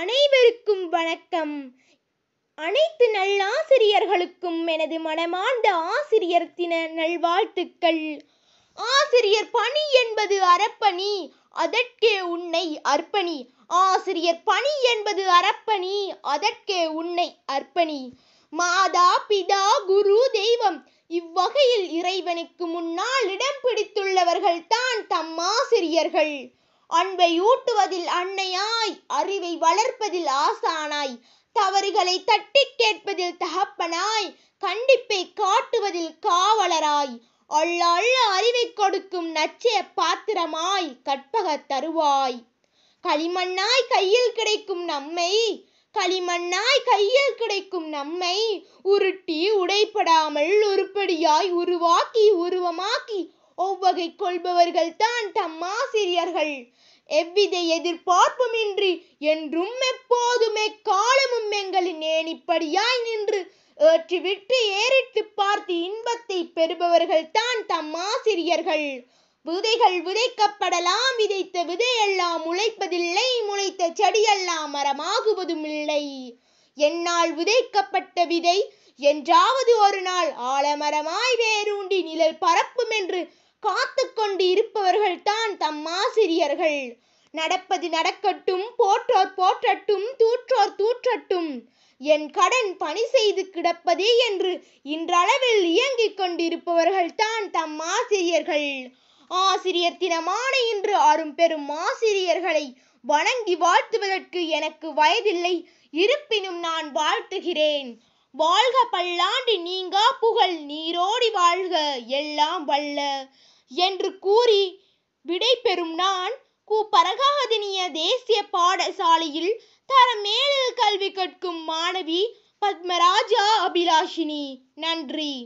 அனைவருக்கும் வணக்கம் அனைத்து நல்லாசிரியர்களுக்கும் எனது மனமார்ந்த ஆசிரியர் தின நல்வாழ்த்துக்கள் ஆசிரியர் பணி என்பது அறப்பணி அதற்கே உன்னை அர்ப்பணி ஆசிரியர் பணி என்பது அறப்பணி அதற்கே உன்னை அர்ப்பணி மாதா பிதா குரு தெய்வம் இவ்வகையில் இறைவனுக்கு முன்னால் இடம் பிடித்துள்ளவர்கள் தான் தம் ஆசிரியர்கள் அன்பை ஊட்டுவதில் அன்னையாய் அறிவை வளர்ப்பதில் ஆசானாய் தவறுகளை தட்டி கேட்பதில் தகப்பனாய் கண்டிப்பை காட்டுவதில் காவலராய் அள்ள அள்ள அறிவை கொடுக்கும் நச்சய பாத்திரமாய் கற்பக தருவாய் களிமண்ணாய் கையில் கிடைக்கும் நம்மை களிமண்ணாய் கையில் கிடைக்கும் நம்மை உருட்டி உடைப்படாமல் உருப்படியாய் உருவாக்கி உருவமாக்கி ஒவ்வகை தான் தம் ஆசிரியர்கள் எவ்வித எதிர்பார்ப்புமின்றி என்றும் எப்போதுமே காலமும் எங்களின் ஏனிப்படியாய் நின்று ஏற்றிவிட்டு ஏறிட்டு பார்த்து இன்பத்தை பெறுபவர்கள் தான் தம் ஆசிரியர்கள் விதைகள் விதைக்கப்படலாம் விதைத்த விதையெல்லாம் முளைப்பதில்லை முளைத்த செடியெல்லாம் மரமாகுவதும் இல்லை என்னால் விதைக்கப்பட்ட விதை என்றாவது ஒரு நாள் ஆலமரமாய் வேரூண்டி நிழல் பரப்பும் என்று காத்து கொண்டு இருப்பவர்கள்தான் தம் ஆசிரியர்கள் நடப்பது நடக்கட்டும் போற்றோர் போற்றட்டும் தூற்றோர் தூற்றட்டும் என் கடன் பணி செய்து கிடப்பதே என்று இன்றளவில் இயங்கிக் கொண்டிருப்பவர்கள்தான் தம் ஆசிரியர்கள் ஆசிரியர் தினமான இன்று பெரும் ஆசிரியர்களை வணங்கி வாழ்த்துவதற்கு எனக்கு வயதில்லை இருப்பினும் நான் வாழ்த்துகிறேன் வாழ்க பல்லாண்டு நீங்கா புகழ் நீரோடி வாழ்க எல்லாம் வல்ல என்று கூறி விடை பெறும் நான் கு பரகாதனிய தேசிய பாடசாலையில் தர மேலில் கல்வி கற்கும் மாணவி பத்மராஜா அபிலாஷினி நன்றி